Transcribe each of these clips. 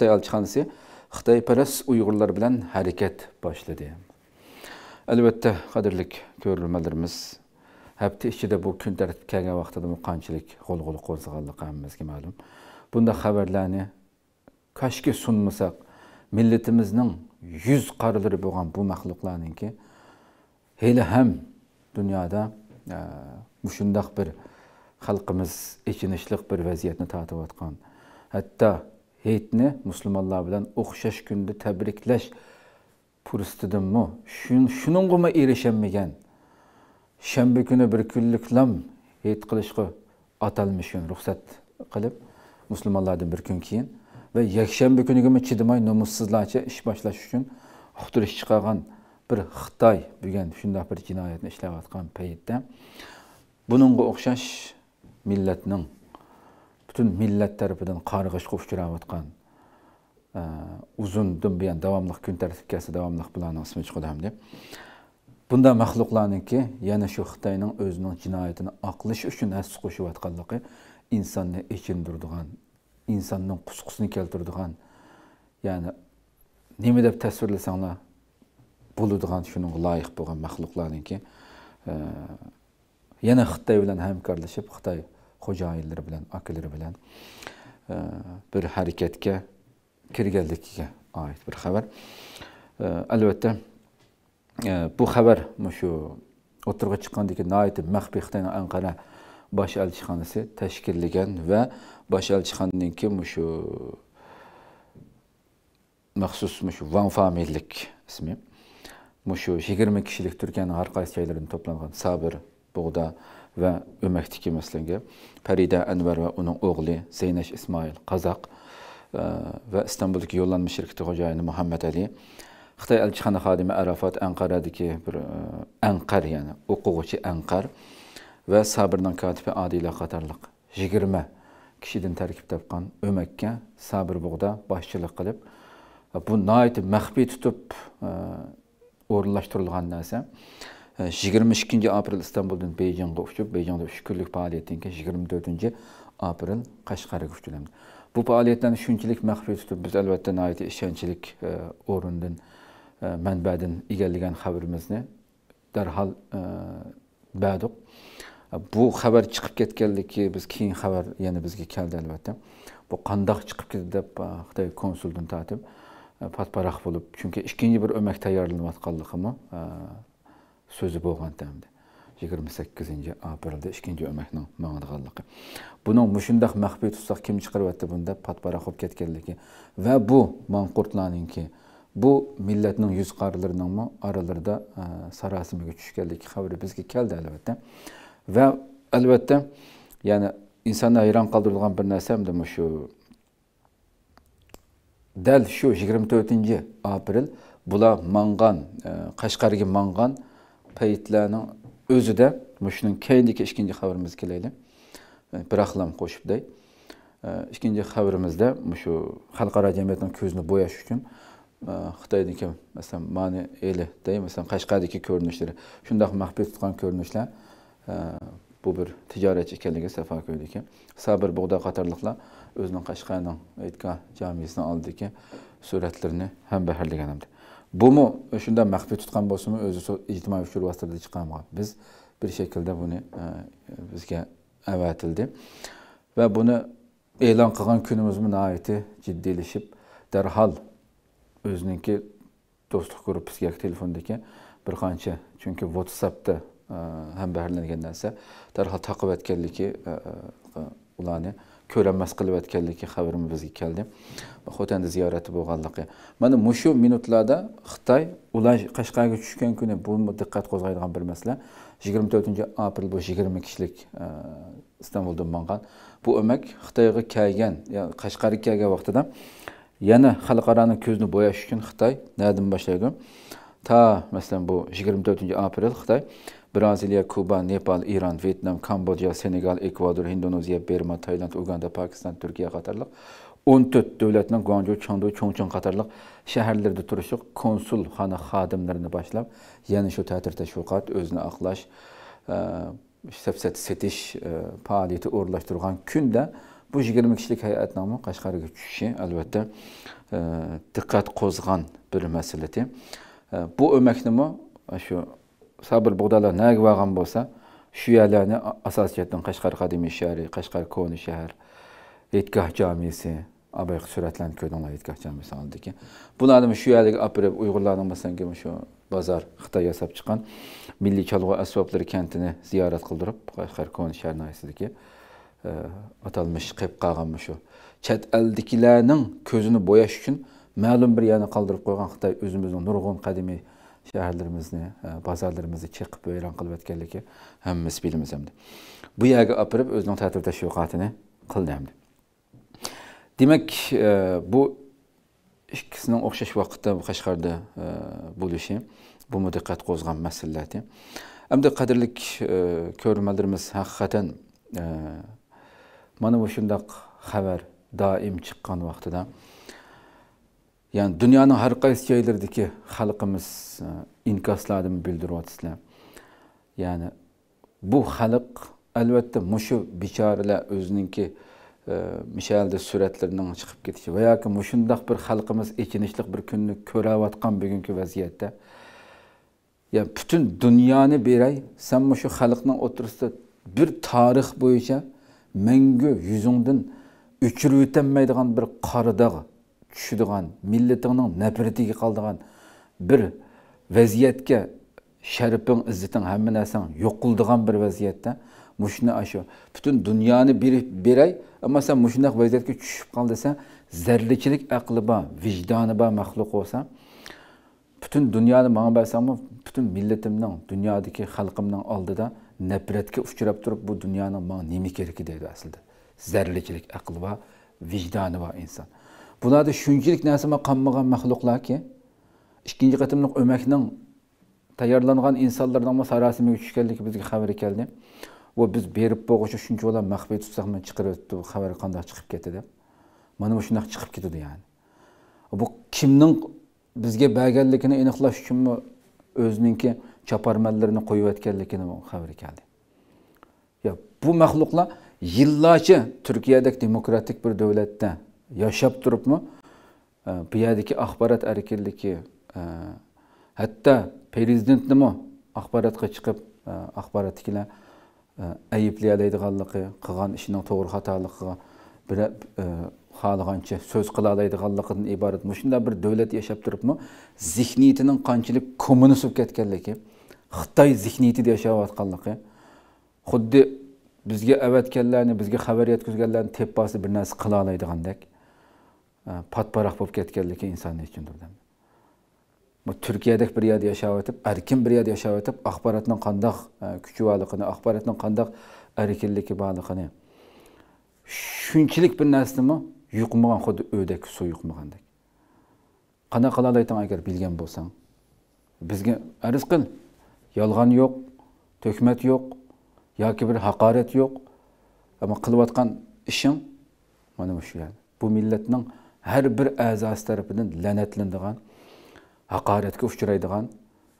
xitoy elchixonasi xitoyparast uyg'urlar bilan harakat boshladi albatta qadrli ko'rilmalarimiz hafta ichida bu kun tartibga kelgan vaqtida qanchalik g'ulg'ula qo'zg'aldi hammamizga ma'lum bunda xabarlarni koshki sunmasak millatimizning yuz qarilari bo'lgan bu maxluqlarninki hali ham dunyoda e, mushundoq bir xalqimiz ichinishliq bir vaziyatni tatib yotgan hatto heyitni musulmonlar bilan o'xshash kunda tabriklash fursatidimi shun shuningami erishamagan shanba kuni bir kunlik lam heyit qilishga atalmishun ruxsat qilib musulmonlardan bir kun keyin va yakshanba kunigami chidamay nomussizlarcha ish boshlash uchun uqtirish chiqargan bir xitoy degan shundoq bir jinoyatni ishlayotgan paytda buningga o'xshash millatning butun millat tarafidan qarg'ishga uchrayotgan e, uzundan buyon davomli kun tartibkasi davomli bularni ismi chiqdi ham deb bunda şu yana özünün cinayetini aklış üçün oqlash uchun hassa insanını için durduğun, insanının kuskusunu keltirduğun, ya'ni ne mi nima deb tasvirlasanglar bo'ladigan shunga loyiq bo'lgan maxluqlarniki e, yani xitoy bilan hamkorlashib xitoy xo'jayinlari bilan akalari bilan e, bir harakatga kirganligiga oid bir xabar e, albatta e, bu xabar shu o'tirg'a chiqqandagi noiti maxbixdan anqara bosh elchixonasi tashkillagan va bosh elchixonnaniki shu maxsus shu van familik ismi shu yigirma kishilik turkiyaning har qaysi joylaridan to'plangan sabr bug'da və Öməkdiki məsələn Fəridə Ənvər və onun oğlu Zeynəş İsmail Qazaq e, və İstanbuldakı yollanma şirkəti xocayini Məhəmməd Əli Xitay elçixana xadimi Ərafat Ənqaradakı bir e, Ənqar, yəni oxuğucu Ənqar və Sabirnin katibi Adilə qatarlıq 20 kişidən tərkib tapqan Öməkə Sabir buğda başçılıq qılıb bu nəhayət məxfi tutub orunlaşdırılğan e, nəsə. Э, yigirma ikkinchi aprel istanbuldan beyjingga uchib beyjingda uch kunlik faoliyatdan keyin aprel qashqarga uchilamiz bu faoliyatlarni shunchalik maxfiy tutib biz albatta nihoyatda ishonchlik e, o'rindan e, manbadan egallagan xabarimizni darhol e, berdik bu xabar chiqib ki, biz keyin xabar yana bizga keldi elbette. bu kandak chiqib ketdi deb xitoy konsuldan tortib patparaq bo'lib chunki ikkinchi bir o'mak tayyorlanayotganligimi сөзі болған тәмді 28-нче 2 икенче өмәкнең мәңгәнганлыгы. Бұның мушындак мәхби тутсак ким чыгарып bu бұнда патпара хоп бу bu millatning yuz qarilariningmi oralarida sarosimaga tushganlik xabari bizga keldi albatta va albatta ya'ni insonni hayron bir narsa shu dal shu yigirma to'rtinchi aprel bular маңған, маңған, paytlarning o'zida shuning keyingi ikkinchi xabarimizga kelaylik e, bir ahlam qo'shibday e, ikkinchi xabarimizda shu xalqaro jamiyatning ko'zini bo'yash uchun e, xitoyniki masalan mani elida masalan qashqardagi ko'rinishlari shundoq maxfiy tutgan ko'rinishlar bu bir tijoratchi ekanligi safakoydiki sabir bug'da qatorliqlar o'zining qashqarning aytgan jamiyasini oldidagi suratlarini ham baharlagan edi bumi shundan maxfiy tutgan bo'lsinmi o'zi ijtimoiy uchur vositalarda chiqqan biz bir shaklda buni e, bizga avatildi va buni e'lon qilgan kunimizmi nihoyatda jiddiylashib darhol o'ziniki do'stlik gruppasidagi telefondagi bir qancha chunki whatsappda e, ham bahrlangan narsa darhol taqib aytganligi e, ularni ko'ramas qilib aytganligi xabarimi bizga keldi xotanni ziyorati bo'lganligi mana mushu minutlarda xitoy ular qashqarga tushgan kuni bu diqqat qo'zg'aydigan bir masala yigirma to'rtinchi aprel bu yigirma kishilik e, istanbuldan bo'lgan bu o'mak xitoyga kelgan ya'ni qashqarga kelgan vaqtida yana xalqaroni ko'zini bo'yash uchun xitoy nadan boshlaydi ta masalan bu yigirma to'rtinchi aprel xitoy Brezilya, Kuba, Nepal, İran, Vietnam, Kambodja, Senegal, Ekvador, Indoneziya, Burma, Tayland, Uganda, Pakistan, Türkiye, qatarlıq 14 dövlətinin Guangzhou, Chengdu, Chongqing qatarlıq şəhərlərdə turuşuq konsulxana xadimlərini başlab, yəni şu tətir təşviqat, özünü aqlaş, səfsət e, setiş e, fəaliyyəti uğurlaşdırğan gündə bu 20 kişilik heyətnamı Qashqarıya düşüşü əlbəttə e, dikkat qozğan bir məsələdir. Bu əməknimi şu sabr bug'dalar naga borgan bo'lsa shu yerlarni asosiyatdan qashqar qadimiy shahri qashqar koni shahar yetgoh jomisi abayq suratlarni ko'rdinglar yetgoh jomisi oldiki bularni shu yerga olib berib uyg'urlarni masalan shu bozor xitoy yasab chiqqan milliy cholg'u asboblari kantini ziyorat qildirib qashqar koni shahrini asidagi e, atalmış qilib qolgan shu chet eldikilarning ko'zini bo'yash uchun ma'lum bir yerni qoldirib qo'ygan xitoy o'zimizning nurg'un qadimiy şəhərlərimizni, e, bazarlarımızı çıqıb böyran qılıb etkənliki həmmimiz bilmizəmdi. Bu yerə aparıb özünün tərtib təşviqatını qılnəmdi. Demək, e, bu ikisinin oxşaş vaxtda bu Qashqarda e, buluşu, bu müdiqqət qozğan məsələlərdir. Əmdə qədirlik görmələrimiz həqiqətən mana bu şundaq xəbər daim çıqqan vaxtıda da ya'ni dunyoning har qaysi joylaridagi xalqimiz inkoslarini bildiryapsizlar ya'ni bu xalq albatta mushu özününki e, Mişel'de suratlarning chiqib ketishi Veya yoki muşundak bir xalqimiz echinishliq bir kunni ko'rayotgan bugungi vaziyatda yani butun dunyoni beray sen muşu xalqning o'tirisida bir tarix bo'yicha mengü yuzingdan o'chirib bir karıdağı. tushadigan millatingning nafratiga qoldigan bir vaziyatga sharifing izzating hamma narsang yo'q qildigan bir vaziyatda mushuni shu butun dunyoni berib beray ammo san mushundoq vaziyatga tushib qol desa zarlichilik aqli bor vijdoni bor maxluq bo'lsa butun dunyoni manga bersanmi butun millatimning dunyodagi xalqimning oldida nafratga uchrab turib bu dunyoni manga nima keragi deydi aslida zarlichilik aqli bor vijdoni bor inson bularda shunchalik narsama qolmagan maxluqlarki ikkinchi qatimliq o'makning tayyorlangan insonlarning sarosimiga tushganligi bizga xabar keldi va biz berib bo'g'icha shunchalar maxfiy tutsaqmi chiqarib o'tdi xabar qandoq chiqib ketdi deb mana bu shunaqa chiqib ketdi ya'ni bu kimning bizga berganligini aniqlash uchunmi o'zininki choparmanlarini qo'yayotganligini xabar keldi yo bu maxluqlar yillarcha turkiyadagi demokratik bir davlatda yashab turibmi bu e, yerdagi axborot erkinligi e, hatto prezidentnimi axborotga chiqib e, axborotnikilar ayblay oladiganligi qilgan ishini to'g'ri bir xohlagancha so'z qila oladiganligidan iborat shunday bir davlat yashab turibmi zihniyatining qanchalik kommunist bo'lib ketganligi xitoy zihniyatida yashayotganligi xuddi bizga avatganlarni bizga xabar yetkazganlarni tepasi bir narsa qila oladigandek patparaq bo'lib ketganligi insonni uchundir bu turkiyadek bir yerda yashab o'tib erkin bir yerda yashab o'tib axborotning qandoq kuchi borligini axborotning qandoq erkinligi borligini shunchalik bir narsanimi yuqmagan xuddi o'dak suv yuqmagandek qanaqa qila olaytan agar bilgan bo'lsang bizga arz qil yolg'on yo'q to'kmat yo'q yoki bir haqorat yo'q ammo qilayotgan ishing mana shu bu millatning hər bir əzası tərəfindən lənətləndiğən, haqarətə uçraydığan,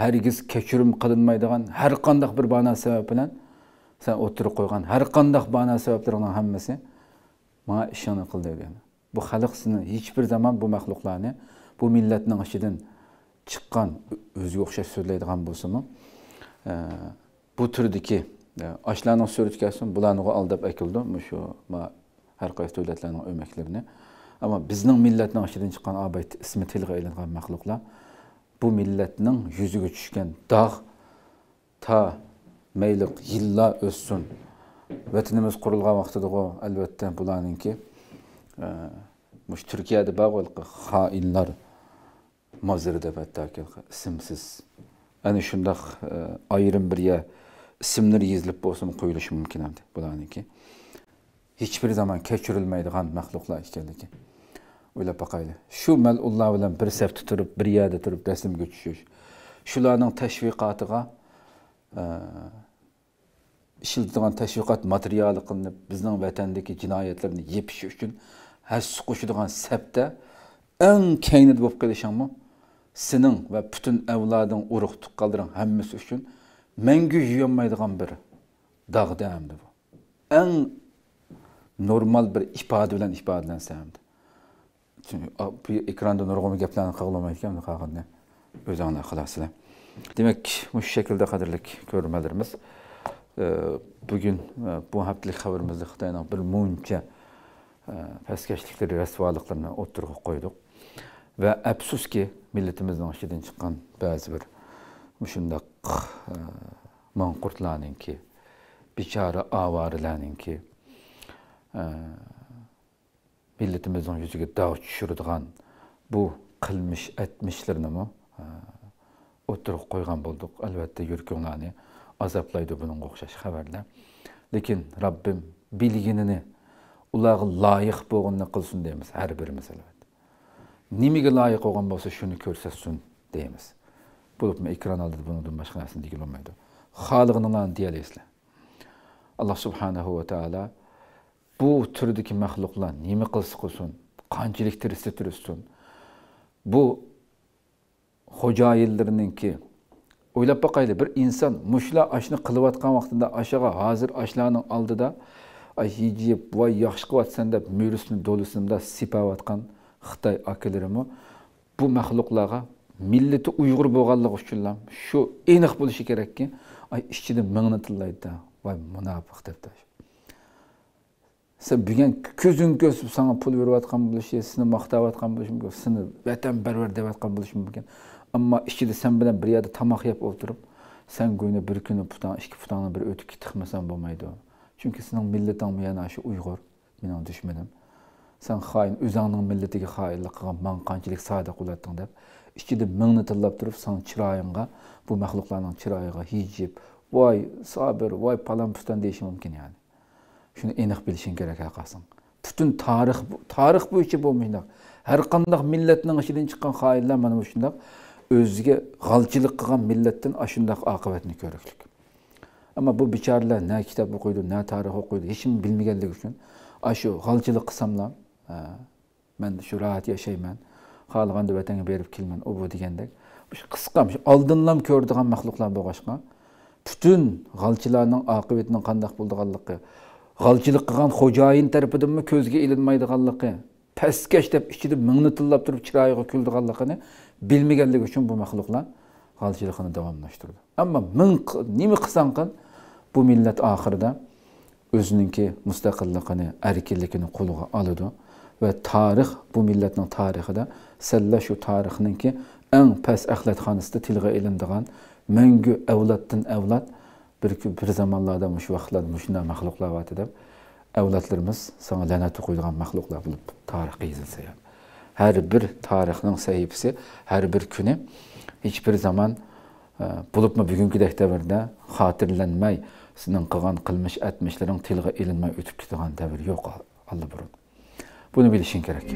hər giz keçirim qılınmaydığan, hər qandaq bir bana səbəb ilə sən oturub qoyğan hər qandaq bana səbəblərinin hamısı mənə işini qıl deyir. Bu xalq səni heç bir zaman bu məxluqlarını, bu millətin içindən çıqqan özü oxşar söyləydigan bolsunmu? E, bu türdəki e, açlarının sürütkəsin, bularını aldab əkildi. Məşu ma hər qaysı dövlətlərin əməklərini ammo bizning millatning ichidan chiqqan obayd ismi tilga ilingan maxluqlar bu millatning yuziga tushgan dog' to mayli yillar o'ssin vatanimiz qurilgan vaqtida albatta bularninki e, mush turkiyada bag'ilqi xoinlar moziri deb hattoki ismsiz ana shundoq e, ayrim bir ismlar yezilib bo'lsin qo'yilishi mumkin edi bularniki heç bir zaman köçürülməydi qan məxluqlar ikəndir Oyla baxaylı. Şu məlullar ilə bir səf tuturub, bir yerdə durub dəslim götürüş. Şuların təşviqatıqa e, işildiğin təşviqat materialı qılınıb bizdən vətəndəki cinayətlərini yepiş üçün hər suquşduğun səbdə ən kəynid olub qalışanmı? Sinin və bütün əvladın uruqtuq qaldırın həmməsi üçün məngü yuyonmaydığın bir dağ dəyəmdir bu. Ən normal bir ifoda bilan ifodalansa ham chunki bu ekranda nurg'un gaplarni qilolmaydi ekan bunaqa qilganda o'zinglar qilasizlar demak shu shaklda qadrli ko'rmalarimiz e, bugun e, bu haftalik xabarimizda xitoyni bir muncha e, pastkashliklar rasvoliklarni o'tirg'a qo'ydik va afsuski millatimizning ichidan chiqqan ba'zi bir shundoq manqurtlarninki bechora avorilarninki Ee, milletimizin yüzüge dağ tushiradigan bu qilmish etmişlerini ee, o'tirib qo'ygan bo'ldik albatta yurkinglarni azoblaydi bunga o'xshash xabarlar lekin robbim bilginini ularga loyiq bo'lganini qilsin deymiz her birimiz albatta nimaga loyiq bo'lgan bo'lsa shuni ko'rsatsin deymiz bo'libmi ekran oldida bundan boshqa narsani deyilolmaydi xohlaganinglarni deyalasizlar Allah subhanahu ve Taala bu türdeki mahluklar nemi kılsı kılsın, kançiliktir istetirsin. Bu hocayillerinin ki, o'ylab boqayli bir inson mushlar ashni qilayotgan vaqtida ashaga hozir ashlarning oldida yeb yeb voy yaxshi qilyapsan deb muyrisini do'lisimda sepayotgan xitoy akalarimi bu maxluqlarga millati uyg'ur bo'lganligi uchun şu shu aniq bo'lishi kerakki ay ichida mingni tillaydi voy munofiq debdi sen bugun ko'zing ko'sib sanga pul berayotgan bo'lishi seni maqtayotgan bo'lishi mumkin seni vatanparvar deyotgan bo'lishi mumkin ammo ichida sen bilan bir yerda tomoq yeb o'tirib sen go'yni bir kuni putan ikki putanni bir o'tib tiqmasan bo'lmaydi chunki seni millating yana shu uyg'ur mening dushmanim sen xoin o'zingning millatiga xoinlik qilgan man qanchalik sodiq bo'lading deb ichida mingni tillab turib san chiroyingga bu maxluqlarning chiroyiga hijib voy sobir voy palon puston deyishi mumkin ya'ni Şunu eniq bilişin kerak haqqasan. Bütün tarix tarix bu bo'lmaydi. Har qanday millatning ichidan chiqqan xoinlar mana shunday özge galcılık qilgan millatdan ashundaq oqibatni ko'riklik. Ama bu bicharalar ne kitob o'qiydi, ne tarih okuydu, hech kim bilmaganligi uchun shu galcılık qilsamlar, ben şu rahat yashayman. Xalqanda vatanga berib kelman, u bu degandek. qisqa mehluklar ko'rdigan maxluqlar bo'lg'ashqa butun g'alchilarning oqibatining qanday bo'lganligi g'alchilik qilgan xo'jayin tarafidanmi ko'zga ilinmaydiganligi pastkash deb ichida mingni tillab turib chiroyiga bilmi bilmaganligi uchun bu maxluqlar g'alchilikni devamlaştırdı. Ama ming nima qilsang qil bu millat oxirida o'zininki mustaqilligini erkinligini qo'liga alıdı ve tarih bu milletin millatning tarixida salla shu tarixninki eng past axlatxonasida tilga ilindigan mangu avloddan avlod evlat, bir, bir zamanlarda mushu vaqtlarda mushunday maxluqlar vaqti deb avlodlarimiz sanga la'nati qo'yilgan maxluqlar bo'lib tarixga yozilsa ham har bir tarihinin sahifasi her bir günü kuni hech bulup zaman e, bo'libmi bugünkidek davrda xotirlanmay sizning qilgan etmişlerin atmishlaring tilga ilinmay o'tib ketadigan yok yo'q allaburun buni bilishing kerak